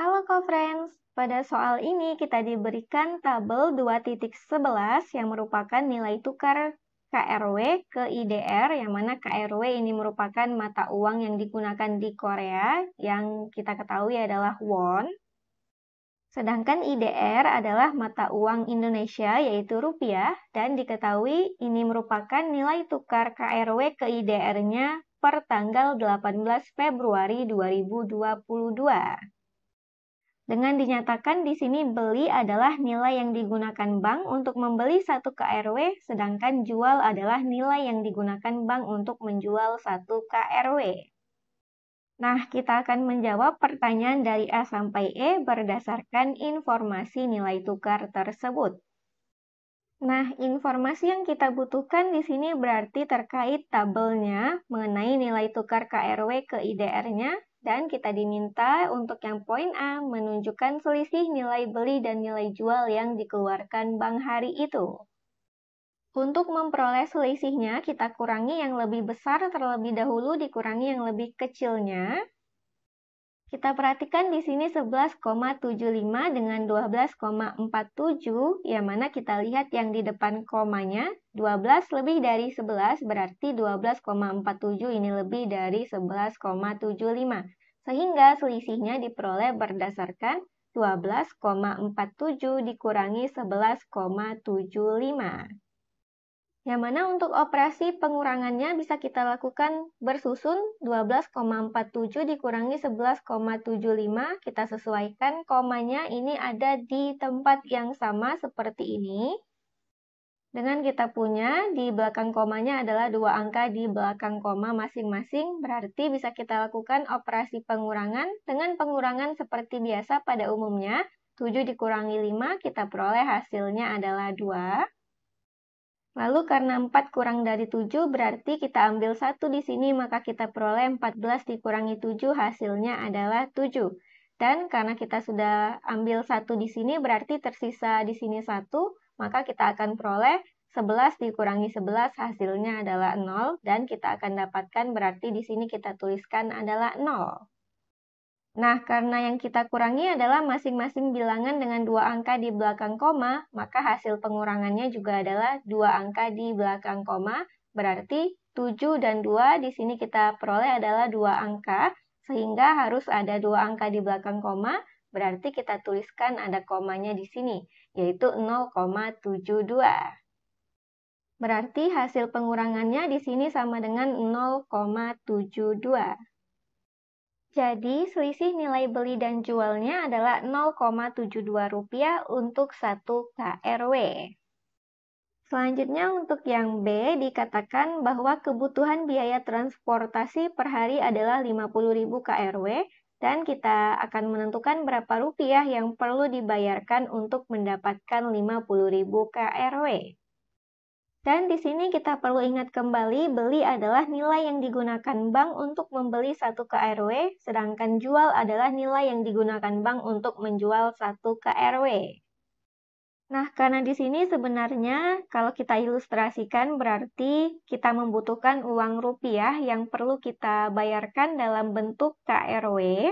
Halo co-friends, pada soal ini kita diberikan tabel 2.11 yang merupakan nilai tukar KRW ke IDR, yang mana KRW ini merupakan mata uang yang digunakan di Korea, yang kita ketahui adalah won. Sedangkan IDR adalah mata uang Indonesia, yaitu rupiah, dan diketahui ini merupakan nilai tukar KRW ke IDR-nya per tanggal 18 Februari 2022. Dengan dinyatakan di sini beli adalah nilai yang digunakan bank untuk membeli satu KRW, sedangkan jual adalah nilai yang digunakan bank untuk menjual satu KRW. Nah, kita akan menjawab pertanyaan dari A sampai E berdasarkan informasi nilai tukar tersebut. Nah, informasi yang kita butuhkan di sini berarti terkait tabelnya mengenai nilai tukar KRW ke IDR-nya, dan kita diminta untuk yang poin A menunjukkan selisih nilai beli dan nilai jual yang dikeluarkan bank hari itu. Untuk memperoleh selisihnya, kita kurangi yang lebih besar terlebih dahulu dikurangi yang lebih kecilnya. Kita perhatikan di sini 11,75 dengan 12,47, yang mana kita lihat yang di depan komanya 12 lebih dari 11 berarti 12,47 ini lebih dari 11,75. Sehingga selisihnya diperoleh berdasarkan 12,47 dikurangi 11,75. Yang mana untuk operasi pengurangannya bisa kita lakukan bersusun 12,47 dikurangi 11,75. Kita sesuaikan komanya ini ada di tempat yang sama seperti ini. Dengan kita punya, di belakang komanya adalah dua angka di belakang koma masing-masing, berarti bisa kita lakukan operasi pengurangan dengan pengurangan seperti biasa pada umumnya. 7 dikurangi 5, kita peroleh hasilnya adalah 2. Lalu karena 4 kurang dari 7, berarti kita ambil 1 di sini, maka kita peroleh 14 dikurangi 7, hasilnya adalah 7. Dan karena kita sudah ambil 1 di sini, berarti tersisa di sini 1, maka kita akan peroleh 11 dikurangi 11 hasilnya adalah 0 dan kita akan dapatkan berarti di sini kita tuliskan adalah 0. Nah, karena yang kita kurangi adalah masing-masing bilangan dengan dua angka di belakang koma, maka hasil pengurangannya juga adalah dua angka di belakang koma, berarti 7 dan 2 di sini kita peroleh adalah dua angka, sehingga harus ada dua angka di belakang koma, Berarti kita tuliskan ada komanya di sini, yaitu 0,72. Berarti hasil pengurangannya di sini sama dengan 0,72. Jadi, selisih nilai beli dan jualnya adalah 0,72 rupiah untuk 1 KRW. Selanjutnya untuk yang B dikatakan bahwa kebutuhan biaya transportasi per hari adalah 50.000 KRW dan kita akan menentukan berapa rupiah yang perlu dibayarkan untuk mendapatkan 50.000 KRW. Dan di sini kita perlu ingat kembali beli adalah nilai yang digunakan bank untuk membeli 1 KRW, sedangkan jual adalah nilai yang digunakan bank untuk menjual 1 KRW. Nah, karena di sini sebenarnya kalau kita ilustrasikan berarti kita membutuhkan uang rupiah yang perlu kita bayarkan dalam bentuk KRW.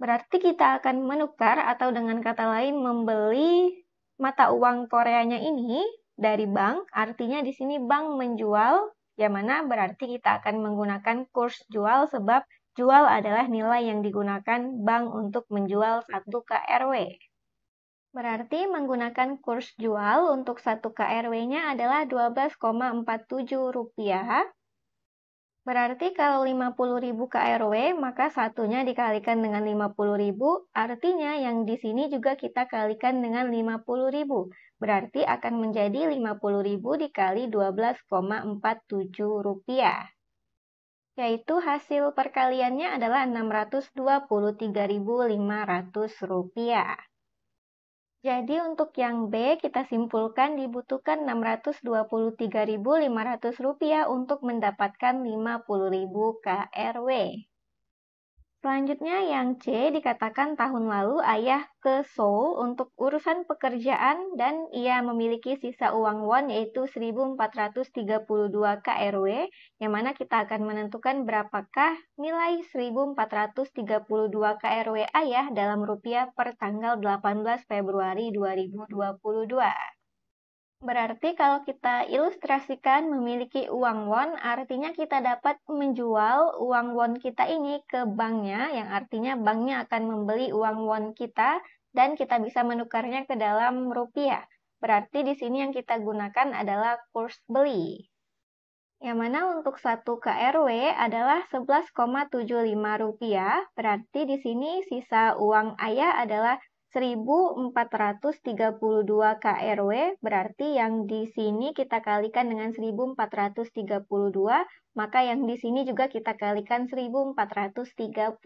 Berarti kita akan menukar atau dengan kata lain membeli mata uang Koreanya ini dari bank, artinya di sini bank menjual, yang mana berarti kita akan menggunakan kurs jual sebab jual adalah nilai yang digunakan bank untuk menjual satu KRW. Berarti menggunakan kurs jual untuk 1 KRW-nya adalah 12,47 rupiah. Berarti kalau 50.000 KRW, maka satunya dikalikan dengan 50.000, artinya yang di sini juga kita kalikan dengan 50.000. Berarti akan menjadi 50.000 dikali 12,47 rupiah. Yaitu hasil perkaliannya adalah 623.500 rupiah. Jadi untuk yang B kita simpulkan dibutuhkan Rp623.500 untuk mendapatkan 50.000 KRW. Selanjutnya yang C dikatakan tahun lalu ayah ke Seoul untuk urusan pekerjaan dan ia memiliki sisa uang won yaitu 1432 KRW yang mana kita akan menentukan berapakah nilai 1432 KRW ayah dalam rupiah per tanggal 18 Februari 2022. Berarti kalau kita ilustrasikan memiliki uang won, artinya kita dapat menjual uang won kita ini ke banknya, yang artinya banknya akan membeli uang won kita dan kita bisa menukarnya ke dalam rupiah. Berarti di sini yang kita gunakan adalah kurs beli. Yang mana untuk 1 KRW adalah 11,75 rupiah berarti di sini sisa uang ayah adalah 1432 KRW berarti yang di sini kita kalikan dengan 1432 maka yang di sini juga kita kalikan 1432.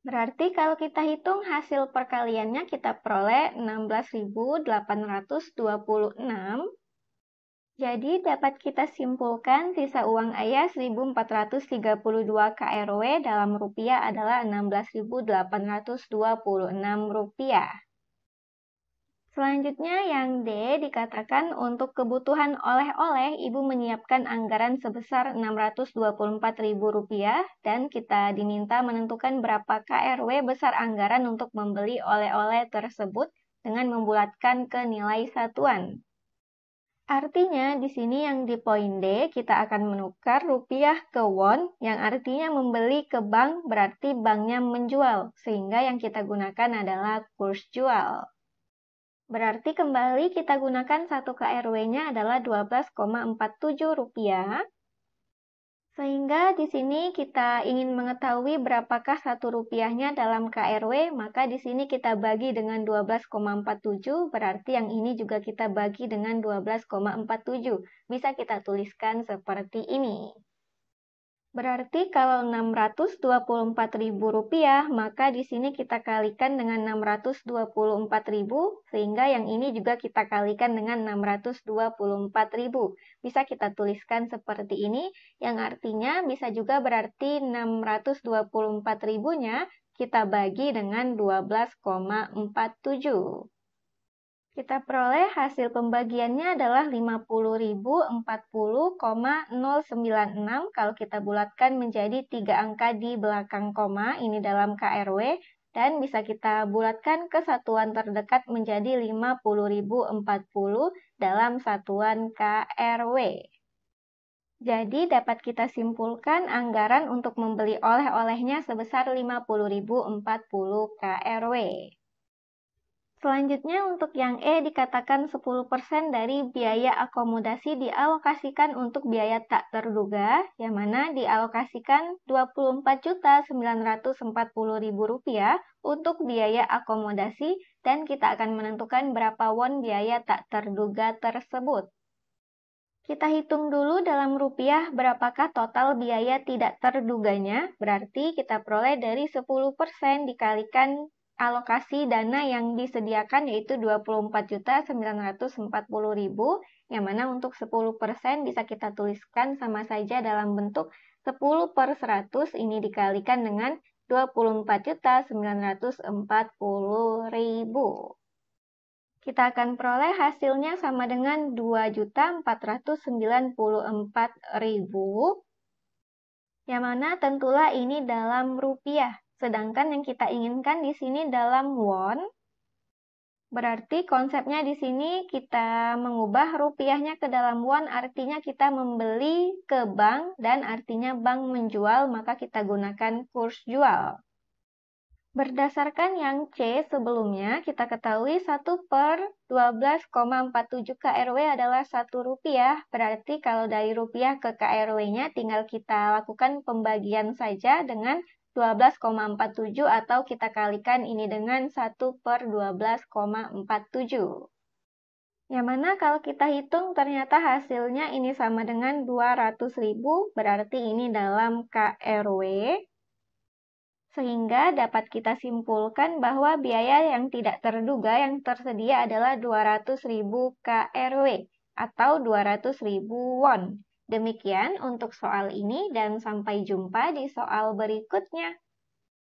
Berarti kalau kita hitung hasil perkaliannya kita peroleh 16.826 jadi dapat kita simpulkan sisa uang ayah 1432 KRW dalam rupiah adalah 16.826 rupiah. Selanjutnya yang D dikatakan untuk kebutuhan oleh-oleh ibu menyiapkan anggaran sebesar Rp624.000 dan kita diminta menentukan berapa KRW besar anggaran untuk membeli oleh-oleh tersebut dengan membulatkan ke nilai satuan. Artinya di sini yang di poin D kita akan menukar rupiah ke won yang artinya membeli ke bank berarti banknya menjual sehingga yang kita gunakan adalah kurs jual. Berarti kembali kita gunakan satu KRW-nya adalah 12,47 rupiah sehingga di sini kita ingin mengetahui berapakah satu rupiahnya dalam KRW, maka di sini kita bagi dengan 12,47, berarti yang ini juga kita bagi dengan 12,47. Bisa kita tuliskan seperti ini. Berarti kalau 624.000 rupiah, maka di sini kita kalikan dengan 624.000 sehingga yang ini juga kita kalikan dengan 624.000. Bisa kita tuliskan seperti ini yang artinya bisa juga berarti 624.000-nya kita bagi dengan 12,47. Kita peroleh hasil pembagiannya adalah 50.040,096 kalau kita bulatkan menjadi tiga angka di belakang koma, ini dalam KRW, dan bisa kita bulatkan ke satuan terdekat menjadi 50.040 dalam satuan KRW. Jadi dapat kita simpulkan anggaran untuk membeli oleh-olehnya sebesar 50.040 KRW. Selanjutnya untuk yang E dikatakan 10% dari biaya akomodasi dialokasikan untuk biaya tak terduga, yang mana dialokasikan Rp24.940.000 untuk biaya akomodasi dan kita akan menentukan berapa won biaya tak terduga tersebut. Kita hitung dulu dalam rupiah berapakah total biaya tidak terduganya, berarti kita peroleh dari 10% dikalikan alokasi dana yang disediakan yaitu 24.940.000 yang mana untuk 10% bisa kita tuliskan sama saja dalam bentuk 10 per 100 ini dikalikan dengan 24.940.000. Kita akan peroleh hasilnya sama dengan 2.494.000 yang mana tentulah ini dalam rupiah Sedangkan yang kita inginkan di sini dalam won, berarti konsepnya di sini kita mengubah rupiahnya ke dalam won, artinya kita membeli ke bank dan artinya bank menjual, maka kita gunakan kurs jual. Berdasarkan yang C sebelumnya, kita ketahui 1 per 12,47 KRW adalah 1 rupiah. Berarti kalau dari rupiah ke KRW-nya tinggal kita lakukan pembagian saja dengan 12,47 atau kita kalikan ini dengan 1 per 12,47. Yang mana kalau kita hitung ternyata hasilnya ini sama dengan 200.000 berarti ini dalam KRW. Sehingga dapat kita simpulkan bahwa biaya yang tidak terduga yang tersedia adalah 200.000 KRW atau 200.000 won. Demikian untuk soal ini dan sampai jumpa di soal berikutnya.